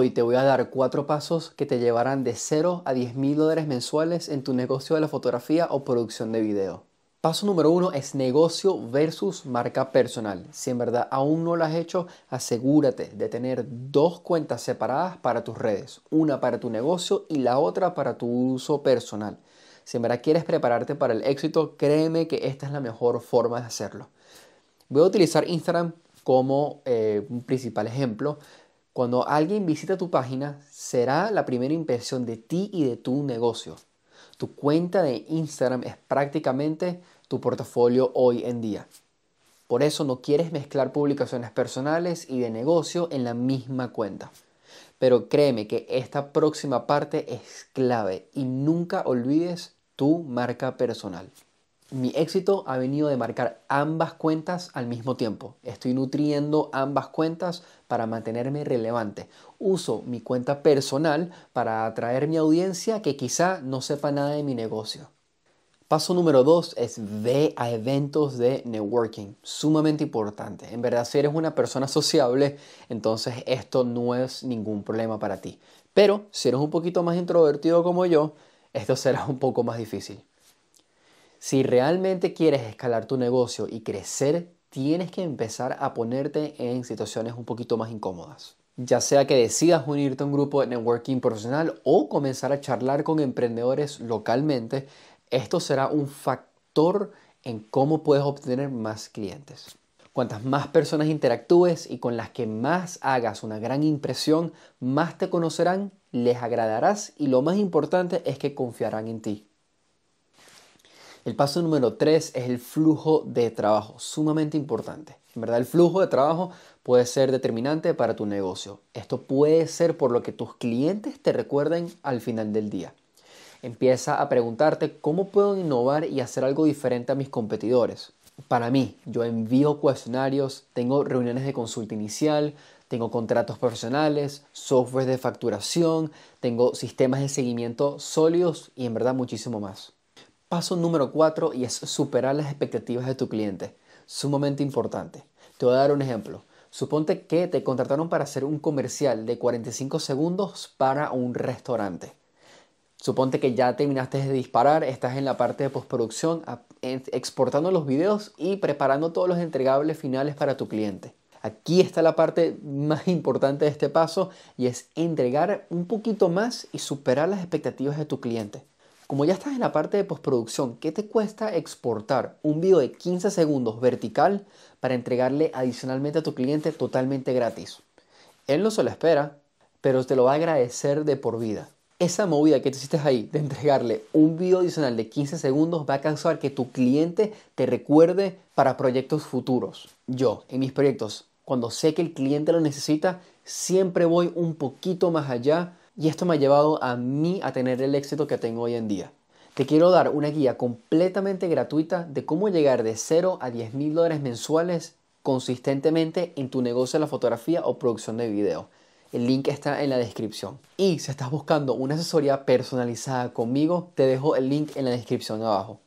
Hoy te voy a dar cuatro pasos que te llevarán de 0 a 10 mil dólares mensuales en tu negocio de la fotografía o producción de video. Paso número uno es negocio versus marca personal. Si en verdad aún no lo has hecho, asegúrate de tener dos cuentas separadas para tus redes, una para tu negocio y la otra para tu uso personal. Si en verdad quieres prepararte para el éxito, créeme que esta es la mejor forma de hacerlo. Voy a utilizar Instagram como eh, un principal ejemplo, cuando alguien visita tu página, será la primera impresión de ti y de tu negocio. Tu cuenta de Instagram es prácticamente tu portafolio hoy en día. Por eso no quieres mezclar publicaciones personales y de negocio en la misma cuenta. Pero créeme que esta próxima parte es clave y nunca olvides tu marca personal mi éxito ha venido de marcar ambas cuentas al mismo tiempo. Estoy nutriendo ambas cuentas para mantenerme relevante. Uso mi cuenta personal para atraer mi audiencia que quizá no sepa nada de mi negocio. Paso número dos es ve a eventos de networking. Sumamente importante. En verdad, si eres una persona sociable, entonces esto no es ningún problema para ti. Pero si eres un poquito más introvertido como yo, esto será un poco más difícil. Si realmente quieres escalar tu negocio y crecer, tienes que empezar a ponerte en situaciones un poquito más incómodas. Ya sea que decidas unirte a un grupo de networking profesional o comenzar a charlar con emprendedores localmente, esto será un factor en cómo puedes obtener más clientes. Cuantas más personas interactúes y con las que más hagas una gran impresión, más te conocerán, les agradarás y lo más importante es que confiarán en ti. El paso número 3 es el flujo de trabajo, sumamente importante. En verdad, el flujo de trabajo puede ser determinante para tu negocio. Esto puede ser por lo que tus clientes te recuerden al final del día. Empieza a preguntarte cómo puedo innovar y hacer algo diferente a mis competidores. Para mí, yo envío cuestionarios, tengo reuniones de consulta inicial, tengo contratos profesionales, software de facturación, tengo sistemas de seguimiento sólidos y en verdad muchísimo más. Paso número 4 y es superar las expectativas de tu cliente. Sumamente importante. Te voy a dar un ejemplo. Suponte que te contrataron para hacer un comercial de 45 segundos para un restaurante. Suponte que ya terminaste de disparar, estás en la parte de postproducción, exportando los videos y preparando todos los entregables finales para tu cliente. Aquí está la parte más importante de este paso y es entregar un poquito más y superar las expectativas de tu cliente. Como ya estás en la parte de postproducción, ¿qué te cuesta exportar un video de 15 segundos vertical para entregarle adicionalmente a tu cliente totalmente gratis? Él no se lo espera, pero te lo va a agradecer de por vida. Esa movida que te hiciste ahí de entregarle un video adicional de 15 segundos va a causar que tu cliente te recuerde para proyectos futuros. Yo, en mis proyectos, cuando sé que el cliente lo necesita, siempre voy un poquito más allá y esto me ha llevado a mí a tener el éxito que tengo hoy en día. Te quiero dar una guía completamente gratuita de cómo llegar de 0 a 10 mil dólares mensuales consistentemente en tu negocio de la fotografía o producción de video. El link está en la descripción. Y si estás buscando una asesoría personalizada conmigo, te dejo el link en la descripción abajo.